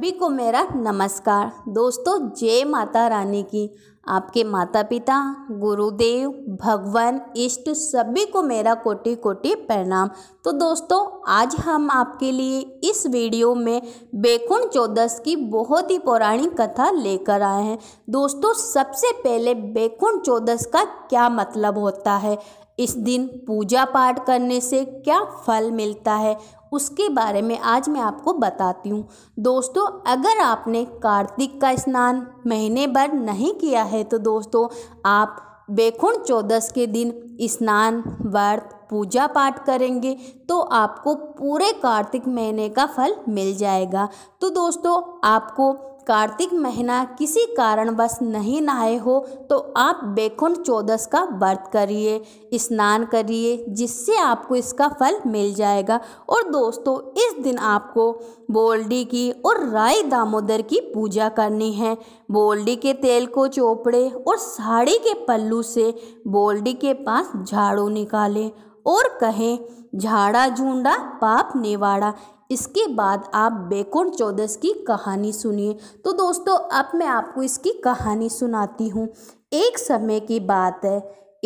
सभी को मेरा नमस्कार दोस्तों जय माता रानी की आपके माता पिता गुरुदेव भगवान इष्ट सभी को मेरा कोटि कोटि प्रणाम तो दोस्तों आज हम आपके लिए इस वीडियो में बेकुण चौदस की बहुत ही पौराणिक कथा लेकर आए हैं दोस्तों सबसे पहले बेकुण चौदस का क्या मतलब होता है इस दिन पूजा पाठ करने से क्या फल मिलता है उसके बारे में आज मैं आपको बताती हूँ दोस्तों अगर आपने कार्तिक का स्नान महीने भर नहीं किया है तो दोस्तों आप बेखुण चौदस के दिन स्नान व्रत पूजा पाठ करेंगे तो आपको पूरे कार्तिक महीने का फल मिल जाएगा तो दोस्तों आपको कार्तिक महीना किसी कारणवश नहीं नहाए हो तो आप बेखुन चौदस का व्रत करिए स्नान करिए जिससे आपको इसका फल मिल जाएगा और दोस्तों इस दिन आपको बोल्डी की और राय दामोदर की पूजा करनी है बोल्डी के तेल को चोपड़े और साड़ी के पल्लू से बोल्डी के पास झाड़ू निकालें और कहें झाड़ा झूंडा पाप नेवाड़ा इसके बाद आप बैकुंठ चौदस की कहानी सुनिए तो दोस्तों अब मैं आपको इसकी कहानी सुनाती हूँ एक समय की बात है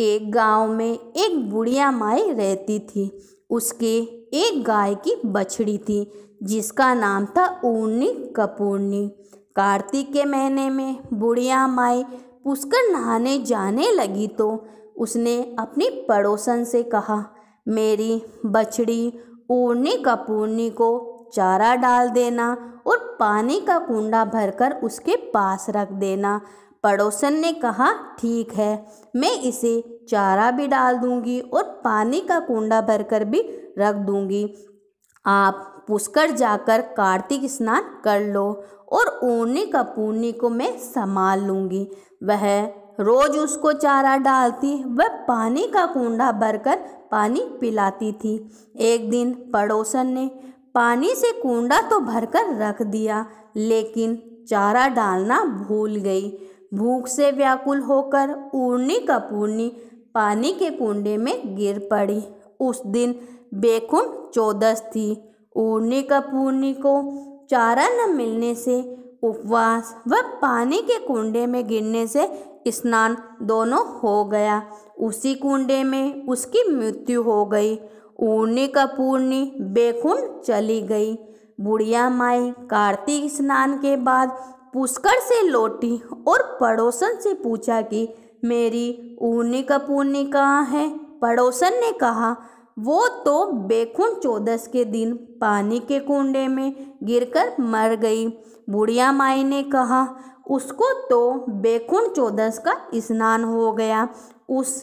एक गांव में एक बुढ़िया माए रहती थी उसके एक गाय की बछड़ी थी जिसका नाम था ऊर्णी कपूर्णी कार्तिक के महीने में बुढ़िया माए पुष्कर नहाने जाने लगी तो उसने अपनी पड़ोसन से कहा मेरी बछड़ी ऊर्नी कपूर्नी को चारा डाल देना और पानी का कुंडा भरकर उसके पास रख देना पड़ोसन ने कहा ठीक है मैं इसे चारा भी डाल दूंगी और पानी का कुंडा भरकर भी रख दूंगी आप पुष्कर जाकर कार्तिक स्नान कर लो और ऊर्णी कपूर्णी को मैं संभाल लूँगी वह रोज उसको चारा डालती वह पानी का कुंडा भरकर पानी पिलाती थी एक दिन पड़ोसन ने पानी से कुंडा तो भरकर रख दिया लेकिन चारा डालना भूल गई भूख से व्याकुल होकर उड़नी कपूर्णी पानी के कुंडे में गिर पड़ी उस दिन बेखुन चौदस थी उड़नी कपूर्णी को चारा न मिलने से उपवास व पानी के कुंडे में गिरने से स्नान दोनों हो गया उसी कुंडे में उसकी मृत्यु हो गई ऊर्णी कपूर्णी बेकुंड चली गई बुढ़िया माई कार्तिक स्नान के बाद पुष्कर से लौटी और पड़ोसन से पूछा कि मेरी ऊर्णी कपूर्णी कहाँ है पड़ोसन ने कहा वो तो बेखुंड चौदस के दिन पानी के कुंडे में गिरकर मर गई बुढ़िया माई ने कहा उसको तो बेखुन चौदस का स्नान हो गया उस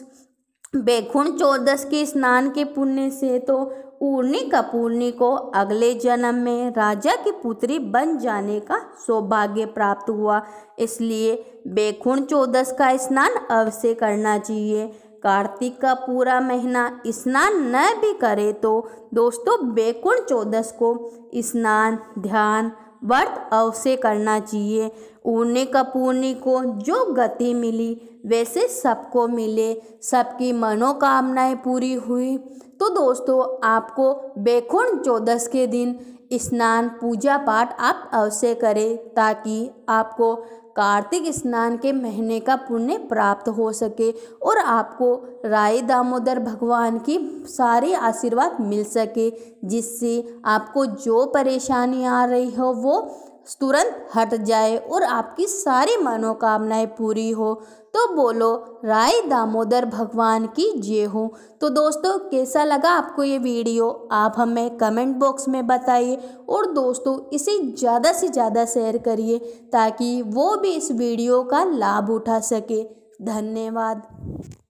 बेखुन चौदस के स्नान के पुण्य से तो पूर्णी कपूर्णी को अगले जन्म में राजा की पुत्री बन जाने का सौभाग्य प्राप्त हुआ इसलिए बेखुण चौदस का स्नान अवश्य करना चाहिए कार्तिक का पूरा महीना स्नान न भी करे तो दोस्तों बेकुण चौदस को स्नान ध्यान व्रत अवश्य करना चाहिए का पुण्य को जो गति मिली वैसे सबको मिले सबकी मनोकामनाएं पूरी हुई तो दोस्तों आपको बेखुण चौदस के दिन स्नान पूजा पाठ आप अवश्य करें ताकि आपको कार्तिक स्नान के महीने का पुण्य प्राप्त हो सके और आपको राय दामोदर भगवान की सारे आशीर्वाद मिल सके जिससे आपको जो परेशानी आ रही हो वो तुरंत हट जाए और आपकी सारी मनोकामनाएं पूरी हो तो बोलो राय दामोदर भगवान की जय हो तो दोस्तों कैसा लगा आपको ये वीडियो आप हमें कमेंट बॉक्स में बताइए और दोस्तों इसे ज़्यादा से ज़्यादा शेयर करिए ताकि वो भी इस वीडियो का लाभ उठा सके धन्यवाद